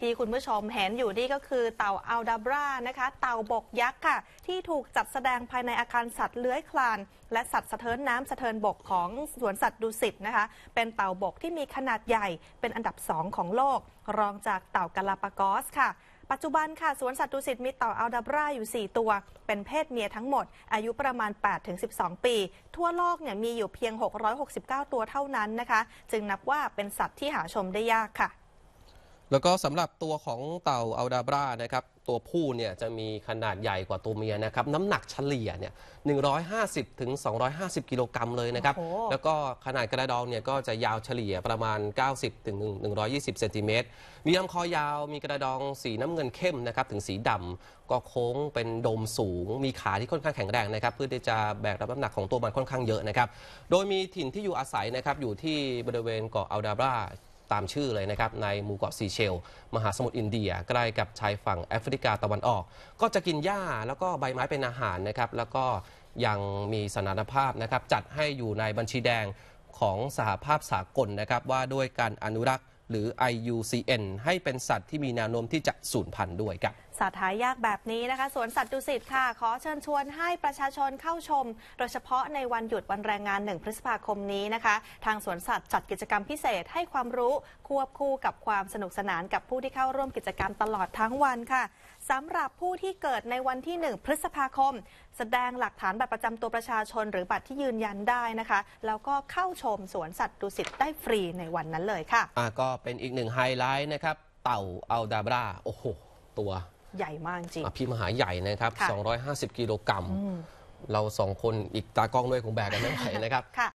ที่คุณผู้ชมเห็นอยู่นี่ก็คือเต่าอัลดาบรานะคะ เต่าบกยักษ์ค่ะ ที่ถูกจัดแสดงภายในอาคารสัตว์เลื้อยคลาน และสัตว์สะเทินน้ำสะเทินบกของสวนสัตว์ดุสิตนะคะ เป็นเต่าบกที่มีขนาดใหญ่เป็นอันดับสองของโลก รองจากเต่ากาลาปากอสค่ะ ปัจจุบันค่ะ สวนสัตว์ดุสิตมีเต่าอัลดาบราอยู่ 4 ตัว เป็นเพศเมียทั้งหมด อายุประมาณ 8-12 ปี ทั่วโลกเนี่ยมีอยู่เพียง669 ตัวเท่านั้นนะคะ จึงนับว่าเป็นสัตว์ที่หาชมได้ยากค่ะแล้วก็สำหรับตัวของเต่าอัลดาบรานะครับ ตัวผู้เนี่ยจะมีขนาดใหญ่กว่าตัวเมียนะครับ น้ำหนักเฉลี่ยเนี่ย 150ถึง250 กิโลกรัมเลยนะครับ แล้วก็ขนาดกระดองเนี่ยก็จะยาวเฉลี่ยประมาณ 90ถึง120 เซนติเมตรมีลำคอยาวมีกระดองสีน้ำเงินเข้มนะครับ ถึงสีดำก็โค้งเป็นโดมสูง มีขาที่ค่อนข้างแข็งแรงนะครับ เพื่อที่จะแบกรับน้ำหนักของตัวมันค่อนข้างเยอะนะครับ โดยมีถิ่นที่อยู่อาศัยนะครับอยู่ที่บริเวณเกาะอัลดาบราตามชื่อเลยนะครับในหมู่เกาะซีเชล มหาสมุทรอินเดีย ใกล้กับชายฝั่งแอฟริกาตะวันออก ก็จะกินหญ้าแล้วก็ใบไม้เป็นอาหารนะครับแล้วก็ยังมีสนานภาพนะครับจัดให้อยู่ในบัญชีแดงของสหภาพสากลนะครับ ว่าด้วยการอนุรักษ์หรือ IUCN ให้เป็นสัตว์ที่มีแนวโน้มที่จะสูญพันธุ์ด้วยครับสัตว์หายากแบบนี้นะคะสวนสัตว์ดุสิตค่ะ ขอเชิญชวนให้ประชาชนเข้าชม โดยเฉพาะในวันหยุดวันแรงงานหนึ่งพฤษภาคมนี้นะคะ ทางสวนสัตว์จัดกิจกรรมพิเศษให้ความรู้ ควบคู่กับความสนุกสนานกับผู้ที่เข้าร่วมกิจกรรมตลอดทั้งวันค่ะสำหรับผู้ที่เกิดในวันที่1พฤษภาคม แสดงหลักฐานบัตรประจำตัวประชาชน หรือบัตรที่ยืนยันได้นะคะแล้วก็เข้าชมสวนสัตว์ดุสิตได้ฟรีในวันนั้นเลยค่ะะก็เป็นอีกหนึ่งไฮไลท์นะครับเต่าอัลดาบราโอ้โหตัวใหญ่มากจริงอภิมหาใหญ่นะครับ 250 กิโลกรัมเราสองคนอีกตากล้องด้วยคงแบกกันไม่ไหวนะครับ